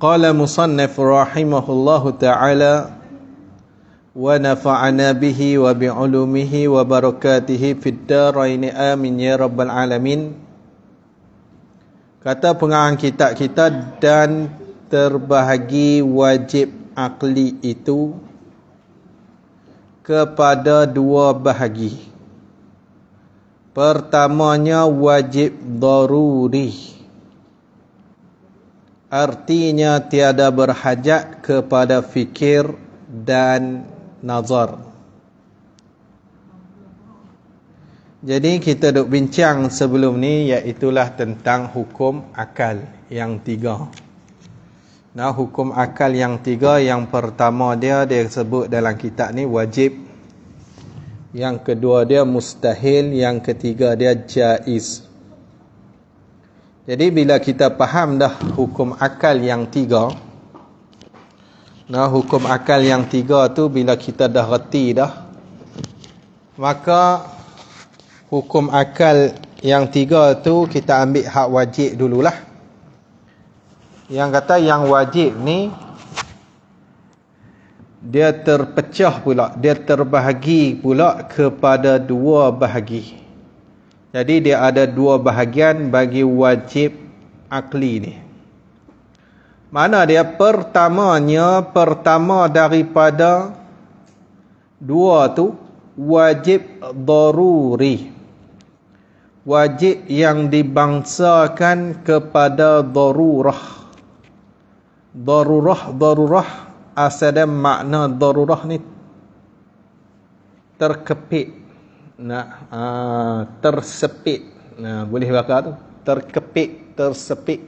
قال مصنف رحمه الله تعالى ونفعنا به وبعلومه وبركاته في الدارين آمين يا رب العالمين kata pengarang kitab kita dan terbahagi wajib akli itu kepada dua bahagi pertamanya wajib daruri artinya tiada berhajat kepada fikir dan nazar. Jadi kita duk bincang sebelum ni iaitulah tentang hukum akal yang tiga. Nah hukum akal yang tiga yang pertama dia dia sebut dalam kitab ni wajib. Yang kedua dia mustahil, yang ketiga dia jaiz. Jadi bila kita faham dah hukum akal yang tiga Nah hukum akal yang tiga tu bila kita dah reti dah Maka hukum akal yang tiga tu kita ambil hak wajib dululah Yang kata yang wajib ni Dia terpecah pula, dia terbahagi pula kepada dua bahagian jadi dia ada dua bahagian bagi wajib akli ni. Mana dia pertamanya pertama daripada dua tu wajib daruri. Wajib yang dibangsakan kepada darurah. Darurah, darurah asal makna darurah ni terkepit nak uh, tersepit. Nah, uh, boleh baca tu. Terkepit, tersepit.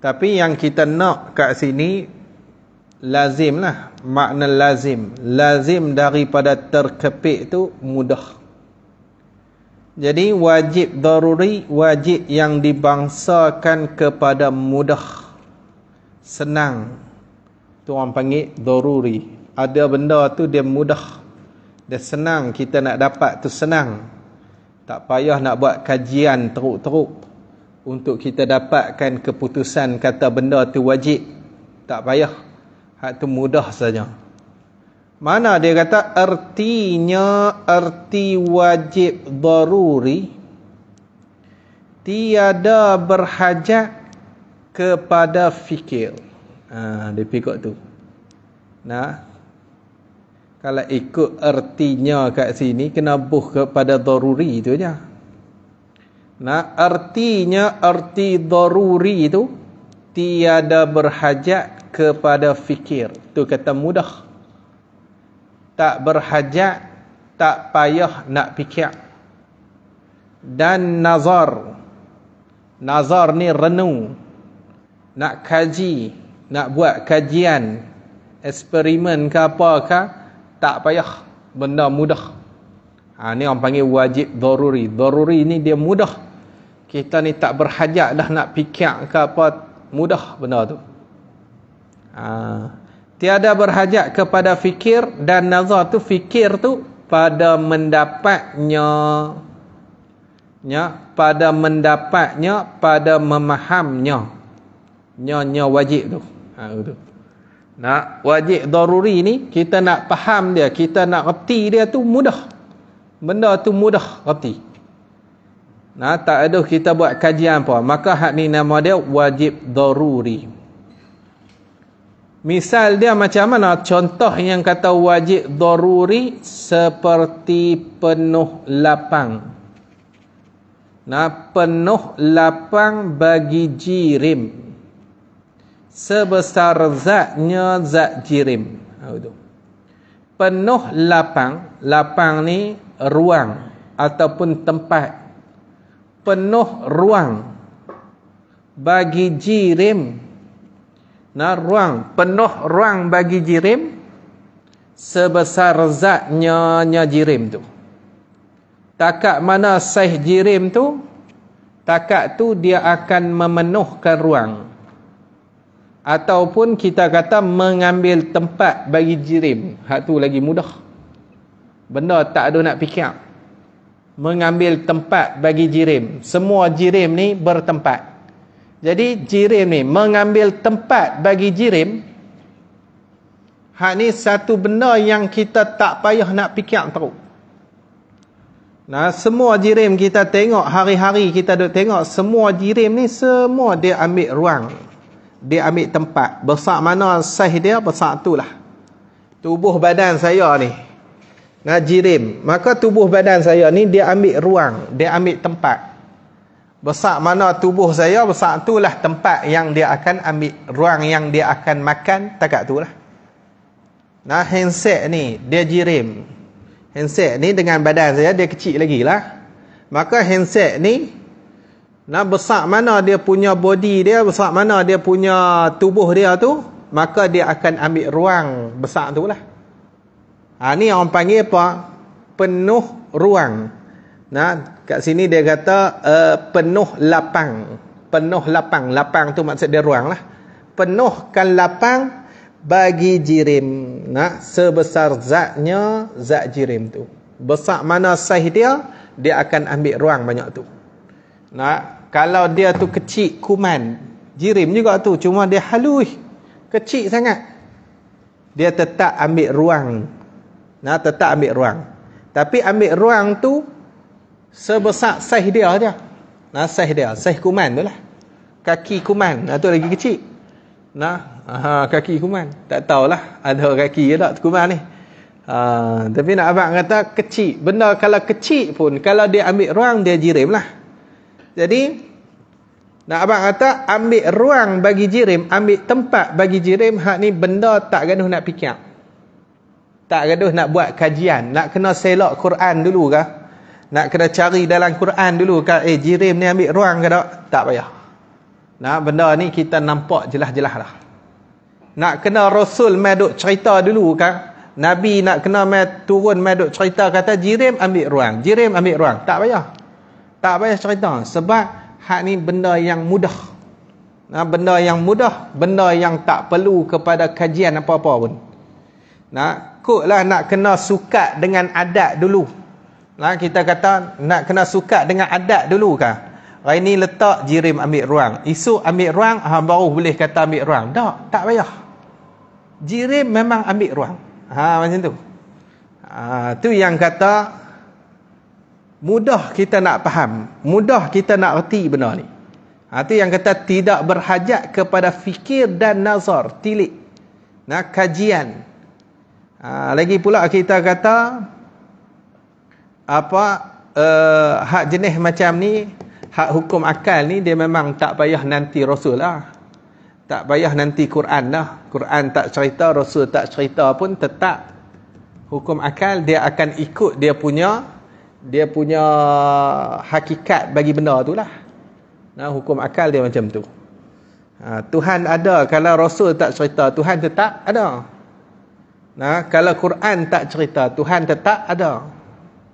Tapi yang kita nak kat sini lazim lah. Makna lazim. Lazim daripada terkepit tu mudah. Jadi wajib daruri, wajib yang dibangsakan kepada mudah. Senang. Tu orang panggil daruri. Ada benda tu dia mudah. Dia senang kita nak dapat tu senang. Tak payah nak buat kajian teruk-teruk untuk kita dapatkan keputusan kata benda tu wajib. Tak payah. Hak tu mudah saja. Mana dia kata artinya arti wajib daruri tiada berhajat kepada fikir. Ah ha, dia pikok tu. Nah, kalau ikut artinya kat sini kena buh kepada daruri tu aja nah artinya arti daruri tu tiada berhajat kepada fikir tu kata mudah tak berhajat tak payah nak fikir dan nazar nazar ni renung nak kaji nak buat kajian eksperimen ke apa kah tak payah benda mudah ha, ni orang panggil wajib daruri daruri ni dia mudah kita ni tak berhajat dah nak fikir ke apa mudah benda tu ha, tiada berhajat kepada fikir dan nazar tu fikir tu pada mendapatnya nya pada mendapatnya pada memahamnya nya nya wajib tu ha, tu nak wajib daruri ni kita nak faham dia, kita nak reti dia tu mudah. Benda tu mudah reti. Nah, tak ada kita buat kajian apa. Maka hak ni nama dia wajib daruri. Misal dia macam mana contoh yang kata wajib daruri seperti penuh lapang. Nah, penuh lapang bagi jirim sebesar zatnya zat jirim ha, itu penuh lapang lapang ni ruang ataupun tempat penuh ruang bagi jirim nah ruang penuh ruang bagi jirim sebesar zatnya nya jirim tu takat mana saih jirim tu takat tu dia akan memenuhkan ruang ataupun kita kata mengambil tempat bagi jirim hak tu lagi mudah benda tak ada nak fikir mengambil tempat bagi jirim semua jirim ni bertempat jadi jirim ni mengambil tempat bagi jirim hak ni satu benda yang kita tak payah nak fikir teruk Nah semua jirim kita tengok hari-hari kita duk tengok semua jirim ni semua dia ambil ruang dia ambil tempat besar mana saiz dia besar itulah tubuh badan saya ni najirim maka tubuh badan saya ni dia ambil ruang dia ambil tempat besar mana tubuh saya besar itulah tempat yang dia akan ambil ruang yang dia akan makan takat itulah nah handset ni dia jirim handset ni dengan badan saya dia kecil lagi lah maka handset ni nak besar mana dia punya body dia besar mana dia punya tubuh dia tu maka dia akan ambil ruang besar tu lah ha, ni orang panggil apa penuh ruang nah kat sini dia kata uh, penuh lapang penuh lapang lapang tu maksud dia ruang lah penuhkan lapang bagi jirim nah sebesar zatnya zat jirim tu besar mana sahih dia dia akan ambil ruang banyak tu nah kalau dia tu kecil kuman jirim juga tu cuma dia halus kecil sangat dia tetap ambil ruang nah tetap ambil ruang tapi ambil ruang tu sebesar saiz dia dia nah saiz dia saiz kuman tu lah kaki kuman nah tu lagi kecil nah ha kaki kuman tak tahulah ada kaki ke tak kuman ni Uh, tapi nak abang kata kecil benda kalau kecil pun kalau dia ambil ruang dia jirim lah jadi nak abang kata ambil ruang bagi jirim, ambil tempat bagi jirim, hak ni benda tak gaduh nak fikir. Tak gaduh nak buat kajian, nak kena selok Quran dulu ke? Nak kena cari dalam Quran dulu ke eh jirim ni ambil ruang ke tak? Tak payah. Nah, benda ni kita nampak jelas-jelas lah. Nak kena Rasul mai duk cerita dulu ke? Nabi nak kena mai turun mai duk cerita kata jirim ambil ruang, jirim ambil ruang. Tak payah. Tak payah cerita sebab hak ni benda yang mudah. Nah, benda yang mudah, benda yang tak perlu kepada kajian apa-apa pun. Nah, kotlah nak kena suka dengan adat dulu. Nah, kita kata nak kena suka dengan adat dulu kah? Hari ni letak jirim ambil ruang. Esok ambil ruang, ha, baru boleh kata ambil ruang. Tak, tak payah. Jirim memang ambil ruang. Ha macam tu. Ha, tu yang kata mudah kita nak faham mudah kita nak erti benar ni itu ha, yang kata tidak berhajat kepada fikir dan nazar tilik nak kajian ha, lagi pula kita kata apa uh, hak jenis macam ni hak hukum akal ni dia memang tak payah nanti rasul lah tak payah nanti Quran lah Quran tak cerita, rasul tak cerita pun tetap hukum akal dia akan ikut dia punya dia punya hakikat bagi benda tu lah. Nah, hukum akal dia macam tu. Ha, Tuhan ada kalau Rasul tak cerita, Tuhan tetap ada. Nah, kalau Quran tak cerita, Tuhan tetap ada.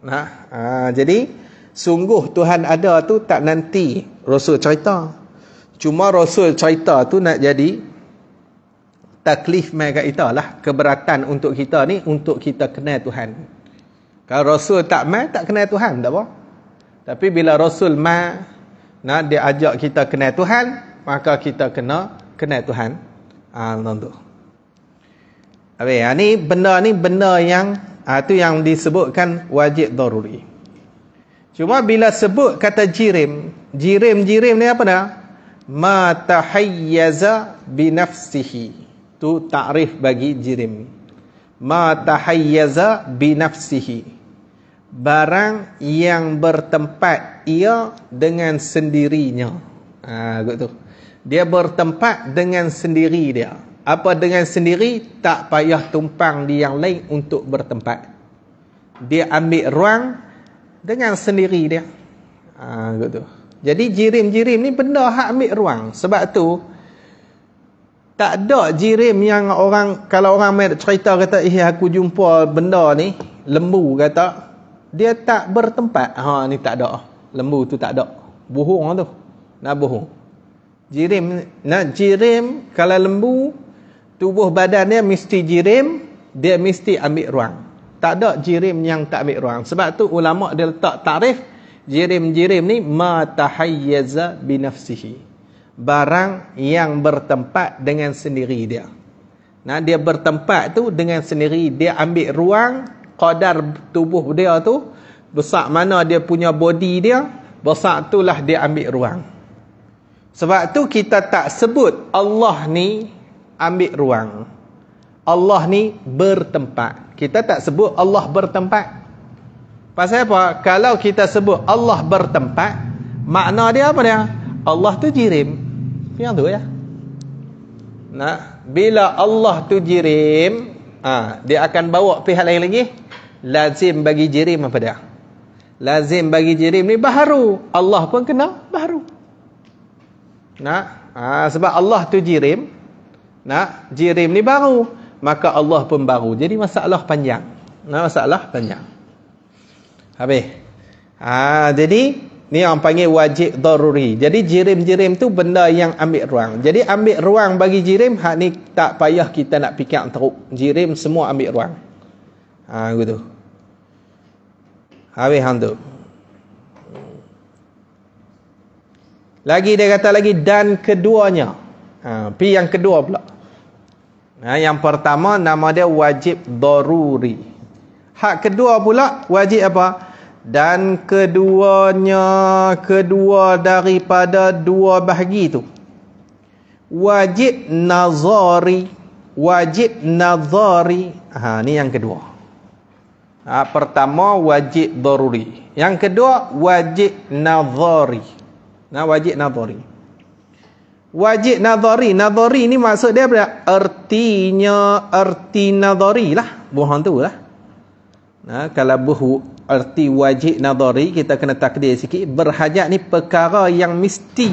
Nah, ha, Jadi, sungguh Tuhan ada tu tak nanti Rasul cerita. Cuma Rasul cerita tu nak jadi taklif mereka itulah. Keberatan untuk kita ni, untuk kita kenal Tuhan. Tuhan. Kalau Rasul tak mai, tak kenal Tuhan, tak apa. Tapi bila Rasul mai, nak dia ajak kita kenal Tuhan, maka kita kena kenal Tuhan. Ah, ha, tentu. Abi, ini ah, benda ni benda yang ah ha, yang disebutkan wajib daruri. Cuma bila sebut kata jirim, jirim-jirim ni apa dah? Matahayyaza binafsihi. Tu takrif bagi jirim ma tahayyaza bi nafsihi barang yang bertempat ia dengan sendirinya ah tu dia bertempat dengan sendiri dia apa dengan sendiri tak payah tumpang di yang lain untuk bertempat dia ambil ruang dengan sendiri dia ah tu jadi jirim-jirim ni benda hak ambil ruang sebab tu tak ada jirim yang orang kalau orang mai cerita kata eh aku jumpa benda ni, lembu kata, dia tak bertempat. Ha ni tak ada. Lembu tu tak ada. Bohong tu. Nak bohong. Jirim nak jirim kalau lembu tubuh badan dia mesti jirim, dia mesti ambil ruang. Tak ada jirim yang tak ambil ruang. Sebab tu ulama dia letak tarif jirim-jirim ni matahayyaza binafsihi barang yang bertempat dengan sendiri dia. Nah dia bertempat tu dengan sendiri dia ambil ruang kadar tubuh dia tu besar mana dia punya body dia besar itulah dia ambil ruang. Sebab tu kita tak sebut Allah ni ambil ruang. Allah ni bertempat. Kita tak sebut Allah bertempat. Pasal apa? Kalau kita sebut Allah bertempat, makna dia apa dia? Allah tu jirim. Yang tu ya. Nah, bila Allah tu jirim, ha, dia akan bawa pihak lain lagi lazim bagi jirim apa dia? Lazim bagi jirim ni baharu. Allah pun kena baharu. Nah, ha, sebab Allah tu jirim, nah jirim ni baru, maka Allah pun baru. Jadi masalah panjang. Nah, masalah panjang. Habis. Ah, ha, jadi Ni orang panggil wajib daruri. Jadi jirim-jirim tu benda yang ambil ruang. Jadi ambil ruang bagi jirim, hak ni tak payah kita nak pikir teruk. Jirim semua ambil ruang. Ha, gitu. Habis hang tu. Lagi dia kata lagi, dan keduanya. Ha, pi yang kedua pula. Ha, yang pertama, nama dia wajib daruri. Hak kedua pula, wajib apa? Wajib dan keduanya kedua daripada dua bahagi itu wajib nazari wajib nazari ha ni yang kedua ha, pertama wajib daruri yang kedua wajib nazari nah ha, wajib nazari wajib nazari nazari ni maksud dia apa ertinya erti nazari lah buhan tu lah nah ha, kalau buhu Arti wajib nadhari kita kena takdir sikit berhajat ni perkara yang mesti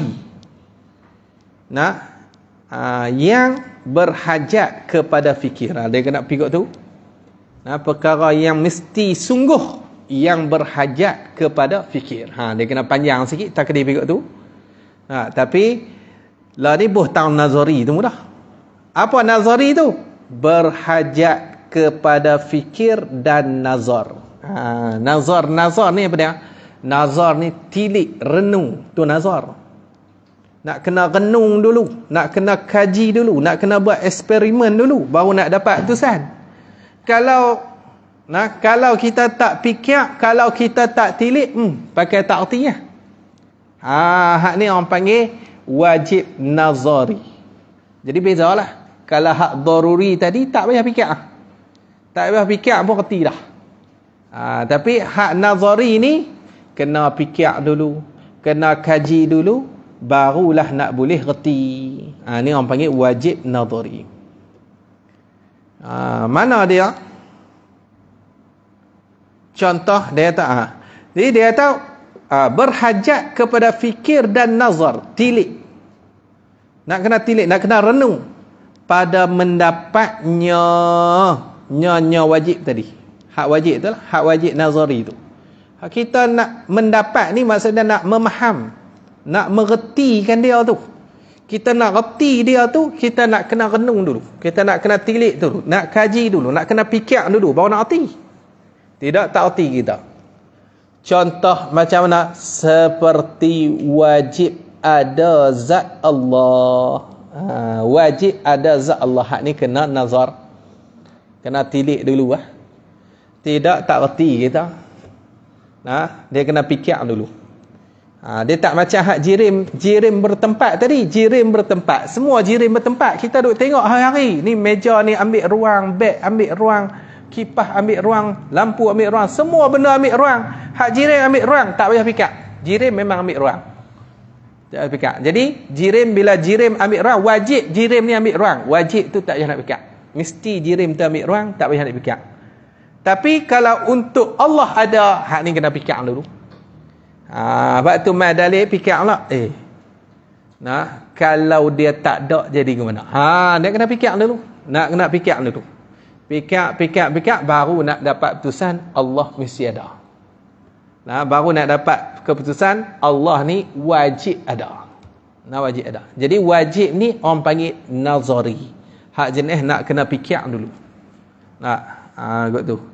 nak aa, ha, yang berhajat kepada fikiran dia kena pergi tu nah perkara yang mesti sungguh yang berhajat kepada fikir ha dia kena panjang sikit takdir pergi tu ha tapi la ni boh tahun nazari tu mudah apa nazari tu berhajat kepada fikir dan nazar Ha, nazar, nazar ni apa dia? Nazar ni tilik, renung. tu nazar. Nak kena renung dulu. Nak kena kaji dulu. Nak kena buat eksperimen dulu. Baru nak dapat tusan. Kalau nah, kalau kita tak fikir, kalau kita tak tilik, hmm, pakai ta'ati lah. Ha, hak ni orang panggil wajib nazari. Jadi bezalah. Kalau hak daruri tadi, tak payah fikir. Lah. Tak payah fikir pun kerti dah. Ha, tapi hak nazari ni kena fikir dulu, kena kaji dulu barulah nak boleh reti. Ha, ni orang panggil wajib nazari. Ha, mana dia? Contoh dia tak Ha. Jadi dia tahu ha, berhajat kepada fikir dan nazar, tilik. Nak kena tilik, nak kena renung pada mendapatnya nya-nya wajib tadi hak wajib tu lah hak wajib nazari tu ha, kita nak mendapat ni maksudnya nak memaham nak mengertikan dia tu kita nak reti dia tu kita nak kena renung dulu kita nak kena tilik dulu nak kaji dulu nak kena pikir dulu baru nak reti tidak tak reti kita contoh macam mana seperti wajib ada zat Allah ha, wajib ada zat Allah hak ni kena nazar kena tilik dulu lah ha tidak tak reti kita. Nah, ha? dia kena fikir dulu. Ha, dia tak macam hak jirim, jirim bertempat tadi, jirim bertempat. Semua jirim bertempat. Kita duk tengok hari-hari, ni meja ni ambil ruang, beg ambil ruang, kipas ambil ruang, lampu ambil ruang, semua benda ambil ruang. Hak jirim ambil ruang, tak payah fikir. Jirim memang ambil ruang. Tak fikir. Jadi, jirim bila jirim ambil ruang, wajib jirim ni ambil ruang. Wajib tu tak payah nak fikir. Mesti jirim tu ambil ruang, tak payah nak fikir. Tapi kalau untuk Allah ada, hak ni kena fikir dulu. Ah, ha, waktu mai dalil Allah. Eh. Nah, kalau dia tak ada jadi ke mana? Ha, dia kena fikir dulu. Nak kena fikir dulu. Fikir, fikir, fikir baru nak dapat putusan Allah mesti ada. Nah, baru nak dapat keputusan Allah ni wajib ada. Nah, wajib ada. Jadi wajib ni orang panggil nazari. Hak jenis nak kena fikir dulu. Nah, ah tu.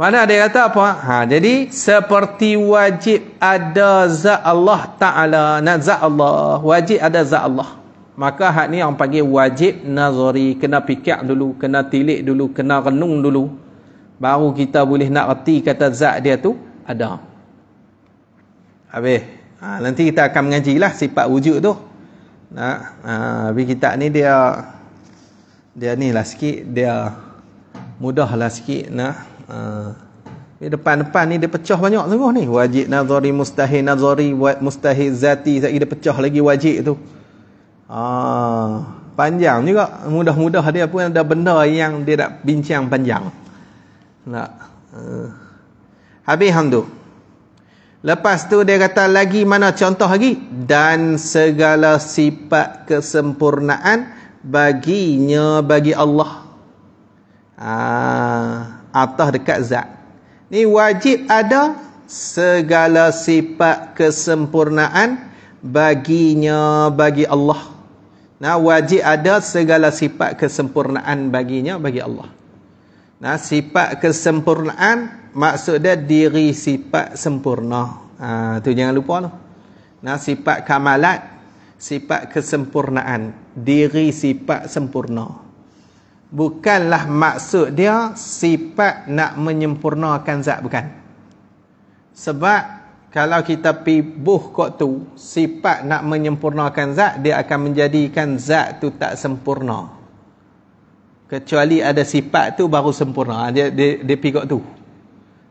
Mana ada kata apa? Ha, jadi seperti wajib ada za Allah Taala, nazat Allah, wajib ada za Allah. Maka hak ni orang panggil wajib nazari, kena fikir dulu, kena tilik dulu, kena renung dulu. Baru kita boleh nak reti kata za dia tu ada. Habis. Ha, nanti kita akan mengajilah sifat wujud tu. Nah, ha, habis kita ni dia dia ni lah sikit, dia mudahlah sikit nak. Ha. depan-depan ni dia pecah banyak sungguh ni. Wajib nazari, mustahil nazari, mustahil zati. Sekejap dia pecah lagi wajib tu. Ha. Panjang juga. Mudah-mudah dia pun ada benda yang dia nak bincang panjang. Nak. Ha. Habis hamdul. Lepas tu dia kata lagi mana contoh lagi dan segala sifat kesempurnaan baginya bagi Allah. Ah. Ha atau dekat zat. Ni wajib ada segala sifat kesempurnaan baginya bagi Allah. Nah wajib ada segala sifat kesempurnaan baginya bagi Allah. Nah sifat kesempurnaan maksud dia diri sifat sempurna. Ah ha, tu jangan lupa tu. Lah. Nah sifat kamalat, sifat kesempurnaan, diri sifat sempurna bukanlah maksud dia sifat nak menyempurnakan zat bukan sebab kalau kita pi buh kok tu sifat nak menyempurnakan zat dia akan menjadikan zat tu tak sempurna kecuali ada sifat tu baru sempurna dia dia, dia pi kok tu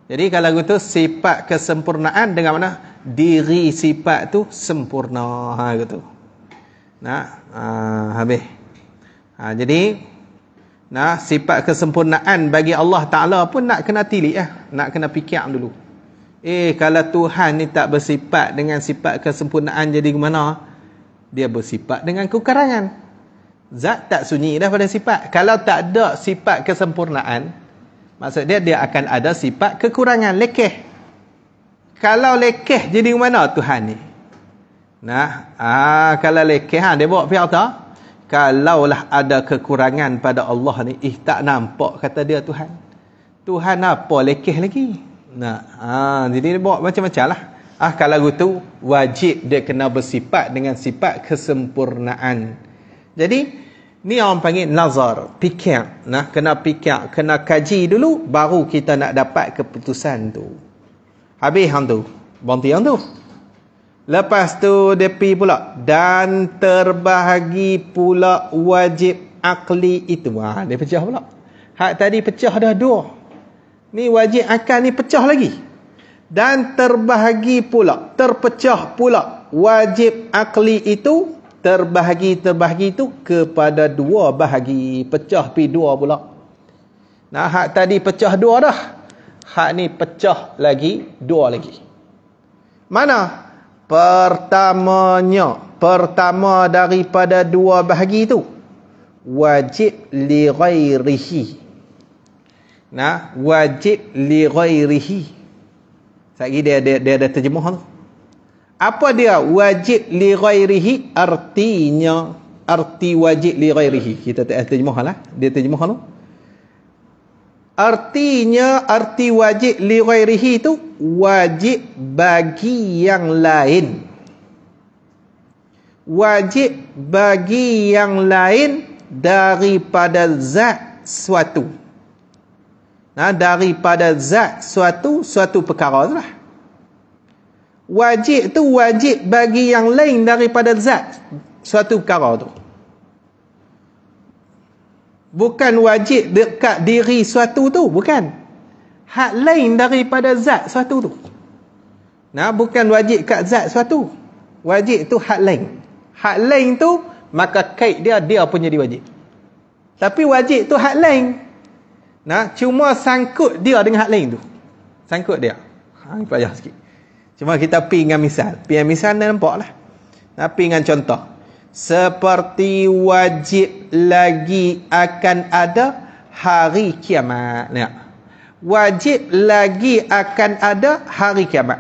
jadi kalau gitu sifat kesempurnaan dengan mana diri sifat tu sempurna ha gitu nah ha, uh, habis ha, jadi Nah, sifat kesempurnaan bagi Allah Ta'ala pun nak kena tilik eh. Nak kena fikir dulu. Eh, kalau Tuhan ni tak bersifat dengan sifat kesempurnaan jadi ke mana? Dia bersifat dengan kekurangan. Zat tak sunyi dah pada sifat. Kalau tak ada sifat kesempurnaan, maksud dia dia akan ada sifat kekurangan, lekeh. Kalau lekeh jadi ke mana Tuhan ni? Nah, ah kalau lekeh ha, dia bawa pihak tak? kalaulah ada kekurangan pada Allah ni ih tak nampak kata dia Tuhan Tuhan apa lekeh lagi nah ha, jadi dia buat macam-macam lah ah, kalau begitu wajib dia kena bersifat dengan sifat kesempurnaan jadi ni orang panggil nazar pikir. nah kena fikir kena kaji dulu baru kita nak dapat keputusan tu habis hang tu bantian tu Lepas tu dia pergi pula. Dan terbahagi pula wajib akli itu. Wah, dia pecah pula. Hak tadi pecah dah dua. Ni wajib akal ni pecah lagi. Dan terbahagi pula. Terpecah pula wajib akli itu. Terbahagi-terbahagi itu kepada dua bahagi. Pecah pi dua pula. Nah, hak tadi pecah dua dah. Hak ni pecah lagi dua lagi. Mana? Pertamanya, pertama daripada dua bahagi itu wajib li ghairihi. Nah, wajib li ghairihi. Satgi dia, dia dia ada terjemah tu. Apa dia wajib li ghairihi? Artinya arti wajib li ghairihi. Kita tak terjemahlah. Dia terjemah tu. Artinya arti wajib li ghairihi tu wajib bagi yang lain. Wajib bagi yang lain daripada zat suatu. Nah, ha, daripada zat suatu suatu perkara lah. Wajib tu wajib bagi yang lain daripada zat suatu perkara tu bukan wajib dekat diri suatu tu bukan hak lain daripada zat suatu tu nah bukan wajib kat zat suatu wajib tu hak lain hak lain tu maka kait dia dia punya wajib. tapi wajib tu hak lain nah cuma sangkut dia dengan hak lain tu sangkut dia ha payah sikit cuma kita pi dengan misal pi dengan misal dan nampaklah nah pi dengan contoh seperti wajib lagi akan ada hari kiamat ya. wajib lagi akan ada hari kiamat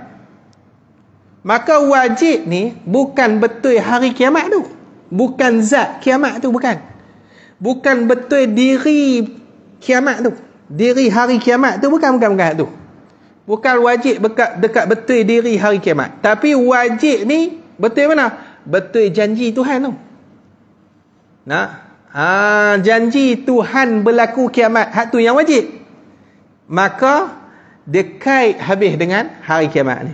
maka wajib ni bukan betul hari kiamat tu bukan zat kiamat tu bukan bukan betul diri kiamat tu diri hari kiamat tu bukan bukan bukan tu bukan wajib dekat dekat betul diri hari kiamat tapi wajib ni betul mana betul janji Tuhan tu. Nak? Ha, janji Tuhan berlaku kiamat. Hak tu yang wajib. Maka, dia kait habis dengan hari kiamat ni.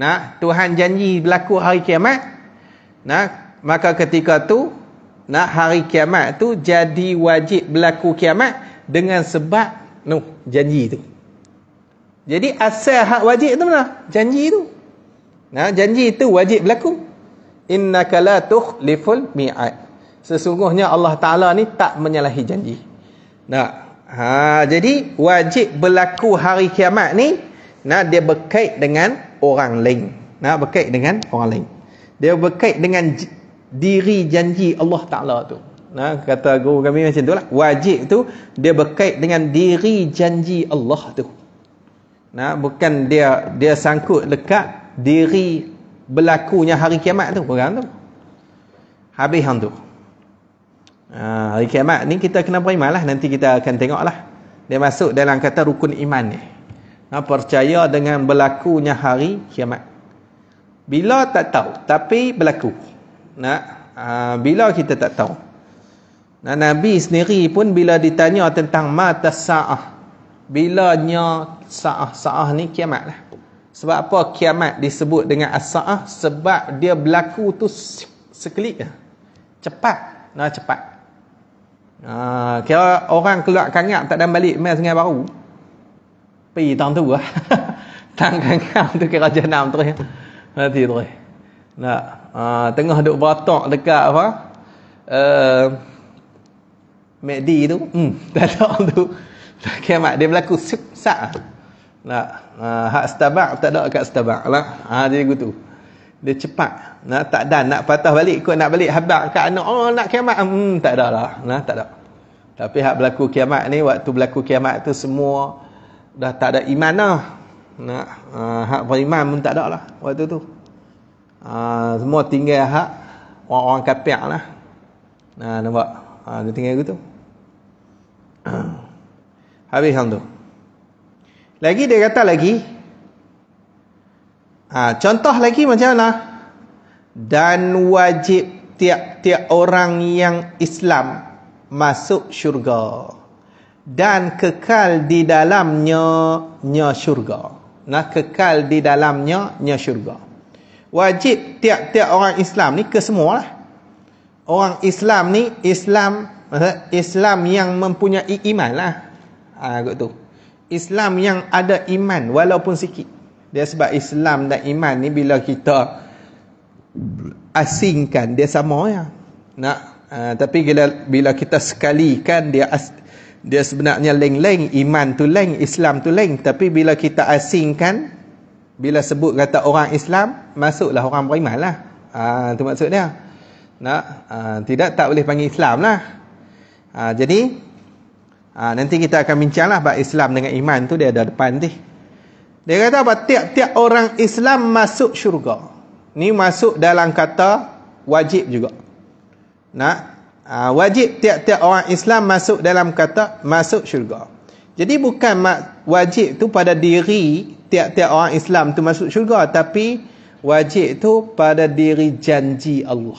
Nak? Tuhan janji berlaku hari kiamat. Nak? Maka ketika tu, nak hari kiamat tu jadi wajib berlaku kiamat dengan sebab no, janji tu. Jadi asal hak wajib tu mana? Janji tu. Nah, janji itu wajib berlaku innaka la tukhliful mi'ad sesungguhnya Allah taala ni tak menyalahi janji nah ha jadi wajib berlaku hari kiamat ni nah dia berkait dengan orang lain nah berkait dengan orang lain dia berkait dengan diri janji Allah taala tu nah kata guru kami macam itulah wajib tu dia berkait dengan diri janji Allah tu nah bukan dia dia sangkut dekat diri berlakunya hari kiamat tu orang tu habis hang tu ha, hari kiamat ni kita kena beriman lah nanti kita akan tengok lah dia masuk dalam kata rukun iman ni ha, percaya dengan berlakunya hari kiamat bila tak tahu tapi berlaku nak ha, bila kita tak tahu nah, Nabi sendiri pun bila ditanya tentang mata sa'ah bilanya sa'ah sa'ah ni kiamat lah sebab apa kiamat disebut dengan as-sa'ah? Sebab dia berlaku tu sekelip Cepat. Nah, cepat. Uh, kira orang keluar kangak tak dan balik main sungai baru. Pergi tang tu lah. tang kangak tu kira jenam tu. Nanti tu. Nah, uh, tengah duk beratak dekat apa? Uh, Mekdi tu. Hmm, datang tu. Kiamat dia berlaku sekelip. Nah, hak setabak tak ada kat setabak lah. Ha dia gitu. Dia cepat. Nah, tak dan nak patah balik kau nak balik habak, kat anak. Oh, nak kiamat. Hmm, tak ada lah. Nah, tak ada. Tapi hak berlaku kiamat ni waktu berlaku kiamat tu semua dah tak ada iman lah, Nah, ha, hak beriman pun tak ada lah waktu tu. Ha, semua tinggal hak orang-orang kafir lah. Nah, nampak. Ha, dia tinggal gitu. Habis hang tu. Lagi dia kata lagi. Ha, contoh lagi macam mana? Dan wajib tiap-tiap orang yang Islam masuk syurga. Dan kekal di dalamnya nya syurga. Nah, kekal di dalamnya nya syurga. Wajib tiap-tiap orang Islam ni ke semualah. Orang Islam ni Islam Islam yang mempunyai iman lah. Ha, tu. Islam yang ada iman walaupun sikit. Dia sebab Islam dan iman ni bila kita asingkan dia sama ya. Nak uh, tapi bila, bila kita sekalikan dia as, dia sebenarnya leng-leng iman tu leng, Islam tu leng tapi bila kita asingkan bila sebut kata orang Islam masuklah orang beriman lah. Ah uh, tu maksud dia. Nak uh, tidak tak boleh panggil Islam lah. Uh, jadi Ha, nanti kita akan bincanglah bab Islam dengan iman tu dia ada depan ni. Dia kata apa? Tiap-tiap orang Islam masuk syurga. Ni masuk dalam kata wajib juga. Nak? Ha, wajib tiap-tiap orang Islam masuk dalam kata masuk syurga. Jadi bukan wajib tu pada diri tiap-tiap orang Islam tu masuk syurga. Tapi wajib tu pada diri janji Allah.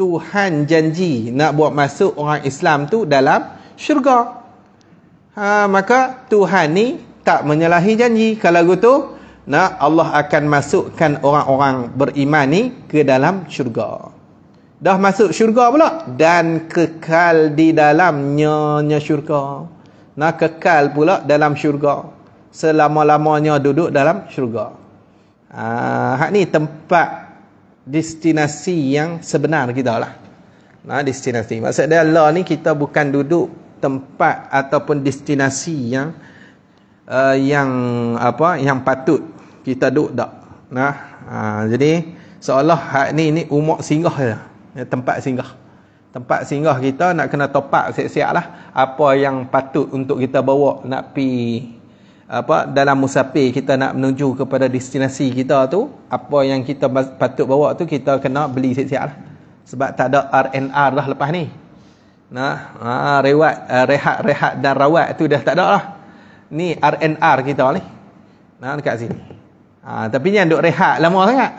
Tuhan janji nak buat masuk orang Islam tu dalam syurga. Ha, maka Tuhan ni tak menyalahi janji. Kalau begitu, nah Allah akan masukkan orang-orang beriman ni ke dalam syurga. Dah masuk syurga pula. Dan kekal di dalamnya nya syurga. Nah kekal pula dalam syurga. Selama-lamanya duduk dalam syurga. Ha, ini tempat destinasi yang sebenar kita lah. Nah, destinasi. maksudnya Allah ni kita bukan duduk tempat ataupun destinasi yang uh, yang apa yang patut kita duduk tak nah ha, jadi seolah hak ni ni umur singgah je ya, tempat singgah tempat singgah kita nak kena topak siap-siap lah apa yang patut untuk kita bawa nak pi apa dalam musafir kita nak menuju kepada destinasi kita tu apa yang kita patut bawa tu kita kena beli siap-siap lah sebab tak ada R&R lah lepas ni Nah, ha, rewat, uh, rehat, rehat dan rawat tu dah tak ada lah. Ni RNR kita ni. Nah, dekat sini. Ha, tapi ni yang duk rehat lama sangat.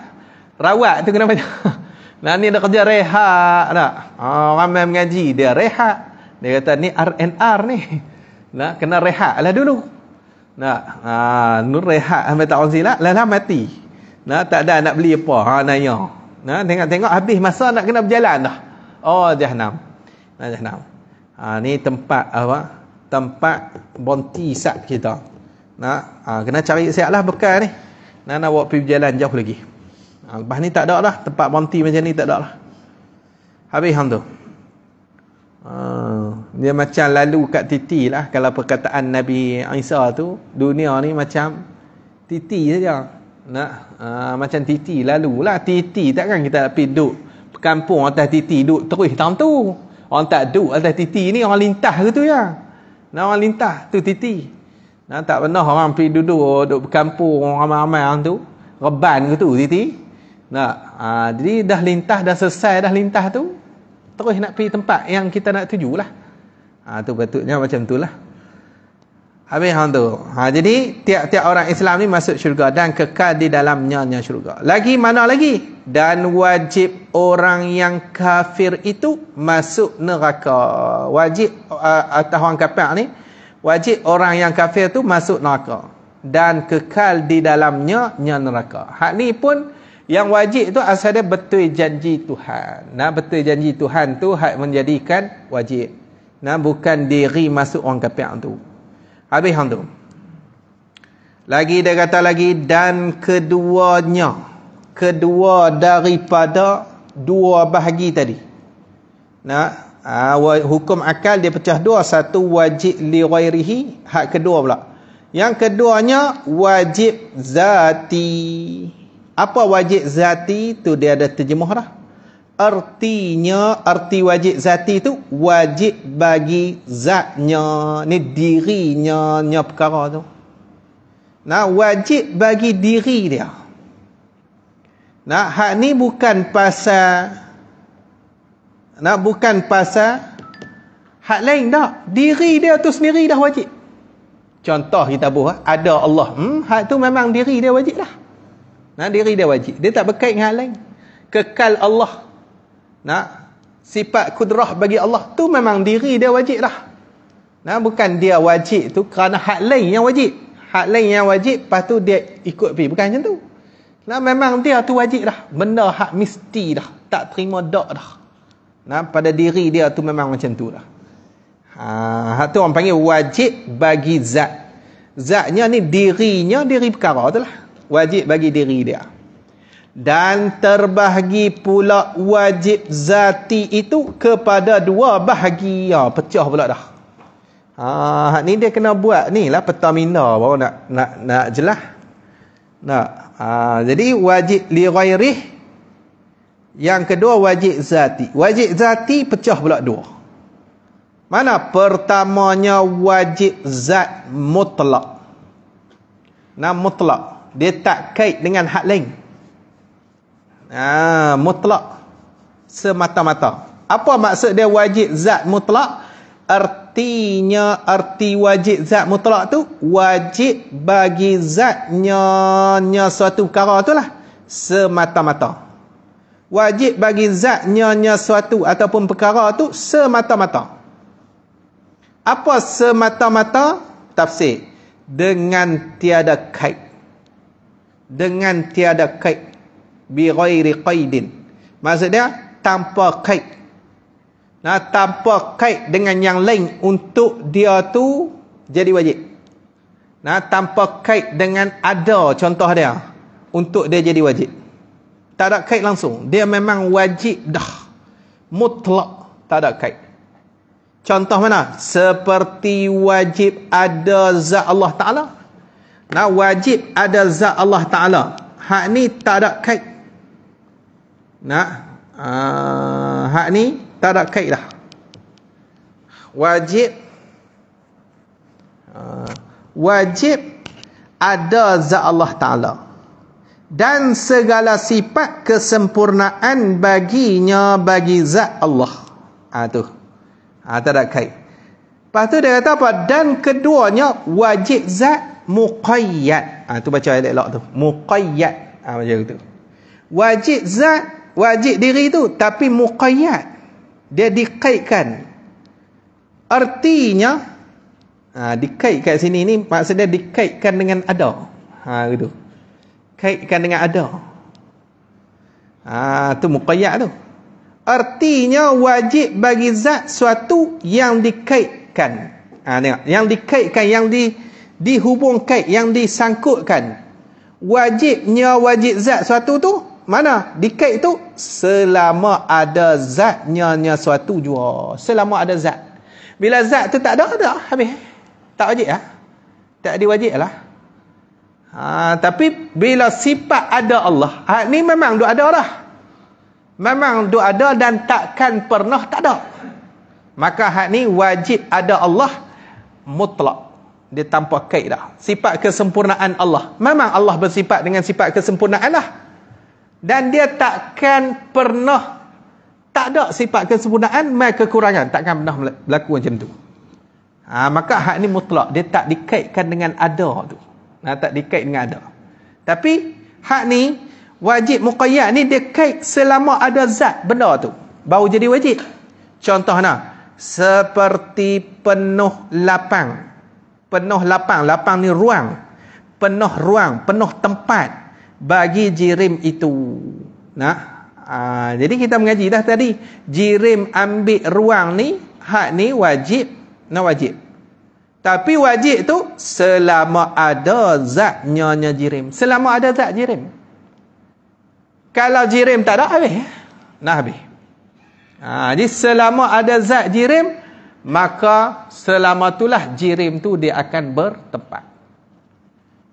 Rawat tu kenapa? nah, ni dah kerja rehat tak? Ha, ramai mengaji, dia rehat. Dia kata ni RNR ni. Nah, kena rehat lah dulu. Nah, ha, nur rehat sampai tak uzi lah. Lelah lah, mati. Nah, tak ada nak beli apa. Ha, Nah, tengok-tengok habis masa nak kena berjalan dah. Oh, jahannam. Nah, nak? Ah, ha, ni tempat apa? Tempat bonti sat kita. Nah, ha, kena cari siaplah bekal ni. Nah, nak buat pergi jalan jauh lagi. Ha, lepas ni tak ada lah. Tempat bonti macam ni tak ada lah. Habis hang tu. Ha, dia macam lalu kat titi lah. Kalau perkataan Nabi Isa tu, dunia ni macam titi saja. Nah, ha, macam titi lalu lah. Titi takkan kita pergi duduk kampung atas titi duduk terus tahun tu. Orang tak duduk, atas titi ni orang lintas ke tu ya. Nah orang lintas tu titi. Nah tak pernah orang pergi duduk oh, duduk berkampung orang ramai-ramai orang tu. Reban ke tu titi. Nah, ha, jadi dah lintas dah selesai dah lintas tu terus nak pergi tempat yang kita nak tuju lah. ha, tu patutnya macam itulah. Habis hang tu. Ha, jadi tiap-tiap orang Islam ni masuk syurga dan kekal di dalamnya syurga. Lagi mana lagi? dan wajib orang yang kafir itu masuk neraka. Wajib uh, atau orang kafir ni, wajib orang yang kafir tu masuk neraka dan kekal di dalamnya nya neraka. Hak ni pun yang wajib tu asal dia betul janji Tuhan. Nah betul janji Tuhan tu hak menjadikan wajib. Nah bukan diri masuk orang kafir tu. Habis hang tu. Lagi dia kata lagi dan keduanya kedua daripada dua bahagi tadi. Nah, ha, hukum akal dia pecah dua, satu wajib li ghairihi, hak kedua pula. Yang keduanya wajib zati. Apa wajib zati tu dia ada terjemah dah. Artinya arti wajib zati tu wajib bagi zatnya, ni dirinya, nya perkara tu. Nah, wajib bagi diri dia. Nah, hak ni bukan pasal nak bukan pasal hak lain dah. Diri dia tu sendiri dah wajib. Contoh kita buah, ada Allah. Hmm, hak tu memang diri dia wajib lah. Nah, diri dia wajib. Dia tak berkait dengan hak lain. Kekal Allah. Nah, sifat kudrah bagi Allah tu memang diri dia wajib lah. Nah, bukan dia wajib tu kerana hak lain yang wajib. Hak lain yang wajib, lepas tu dia ikut pergi. Bukan macam tu. Nah memang dia tu wajib dah. Benda hak mesti dah. Tak terima dak dah. Nah pada diri dia tu memang macam tu lah. Ha, hak tu orang panggil wajib bagi zat. Zatnya ni dirinya diri perkara tu lah. Wajib bagi diri dia. Dan terbahagi pula wajib zati itu kepada dua bahagia. Pecah pula dah. Ha, hak ni dia kena buat ni lah peta minda baru nak, nak, nak jelah. Nah, ha, jadi wajib li ghairih yang kedua wajib zati. Wajib zati pecah pula dua. Mana pertamanya wajib zat mutlak. Nah mutlak dia tak kait dengan hak lain. Ah ha, mutlak semata-mata. Apa maksud dia wajib zat mutlak? Erti artinya arti wajib zat mutlak tu wajib bagi zatnya nya suatu perkara tu lah semata-mata wajib bagi zatnya nya suatu ataupun perkara tu semata-mata apa semata-mata tafsir dengan tiada kait dengan tiada kait bi ghairi qaidin maksudnya tanpa kait nah, ha, tanpa kait dengan yang lain untuk dia tu jadi wajib nah, ha, tanpa kait dengan ada contoh dia untuk dia jadi wajib tak ada kait langsung dia memang wajib dah mutlak tak ada kait contoh mana seperti wajib ada za Allah Ta'ala nah, wajib ada za Allah Ta'ala hak ni tak ada kait nah uh, hak ni tak ada kaitlah wajib uh, wajib ada za Allah Ta'ala dan segala sifat kesempurnaan baginya bagi za Allah ha, tu ha, tak ada kait lepas tu dia kata apa dan keduanya wajib za muqayyad ha, tu baca ayat elok tu muqayyad ha, macam tu wajib zat wajib diri tu tapi muqayyad dia dikaitkan artinya ha, dikaitkan sini ni maksudnya dikaitkan dengan ada ha, gitu. kaitkan dengan ada ha, tu muqayyak tu artinya wajib bagi zat suatu yang dikaitkan ha, tengok. yang dikaitkan yang di, dihubungkan yang disangkutkan wajibnya wajib zat suatu tu mana dikait tu selama ada zatnya nya suatu jua selama ada zat bila zat tu tak ada ada habis tak wajib ah ya? tak diwajiblah ha tapi bila sifat ada Allah ha, ni memang duk ada dah memang duk ada dan takkan pernah tak ada maka hak ni wajib ada Allah mutlak dia tanpa kait dah sifat kesempurnaan Allah memang Allah bersifat dengan sifat kesempurnaan lah dan dia takkan pernah tak ada sifat kesempurnaan mai kekurangan takkan pernah berlaku macam tu ha, maka hak ni mutlak dia tak dikaitkan dengan ada tu ha, tak dikait dengan ada tapi hak ni wajib muqayyad ni dia kait selama ada zat benda tu baru jadi wajib contohnya seperti penuh lapang penuh lapang lapang ni ruang penuh ruang penuh tempat bagi jirim itu. Nah, aa, jadi kita mengaji dah tadi, jirim ambil ruang ni, hak ni wajib, nak wajib. Tapi wajib tu selama ada zatnya nya jirim. Selama ada zat jirim. Kalau jirim tak ada habis. Nah habis. Ha, jadi selama ada zat jirim maka selama itulah jirim tu dia akan bertepat.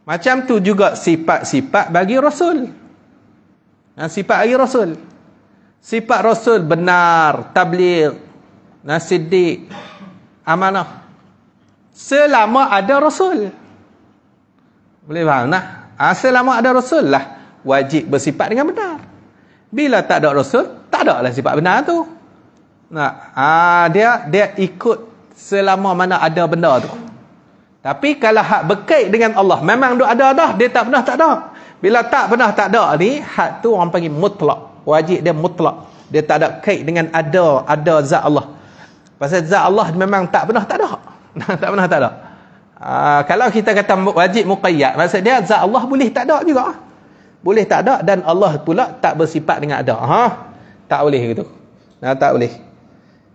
Macam tu juga sifat-sifat bagi Rasul. Nah, sifat bagi Rasul. Sifat Rasul benar, tabligh, nasiddiq, amanah. Selama ada Rasul. Boleh faham tak? Nah? Selama ada Rasul lah wajib bersifat dengan benar. Bila tak ada Rasul, tak ada lah sifat benar tu. Nah, ah dia dia ikut selama mana ada benda tu. Tapi kalau hak berkait dengan Allah, memang dia ada dah, dia tak pernah tak ada. Bila tak pernah tak ada ni, hak tu orang panggil mutlak. Wajib dia mutlak. Dia tak ada kait dengan ada, ada zat Allah. Pasal zat Allah memang tak pernah tak ada. tak pernah tak ada. Uh, kalau kita kata wajib muqayyad, maksudnya zat Allah boleh tak ada juga. Boleh tak ada dan Allah pula tak bersifat dengan ada. Ha? Tak boleh gitu. Nah, ha, tak boleh.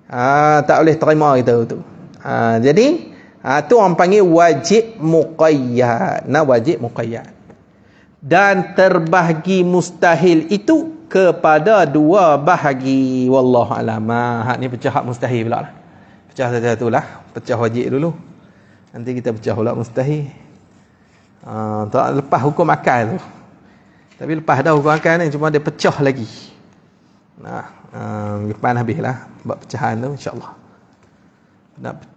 Uh, tak boleh terima gitu. gitu. Uh, ha, jadi, Ha, tu orang panggil wajib muqayyad. Nah, wajib muqayyad. Dan terbahagi mustahil itu kepada dua bahagi. Wallahu alamah. Ha, Ini pecah hak mustahil pula lah. Pecah satu-satu lah. Pecah wajib dulu. Nanti kita pecah pula mustahil. Ha, tak lepas hukum akal tu. Tapi lepas dah hukum akal ni, cuma dia pecah lagi. Nah, ha, um, Lepas habis lah. Buat pecahan tu, insyaAllah. Nak pecah.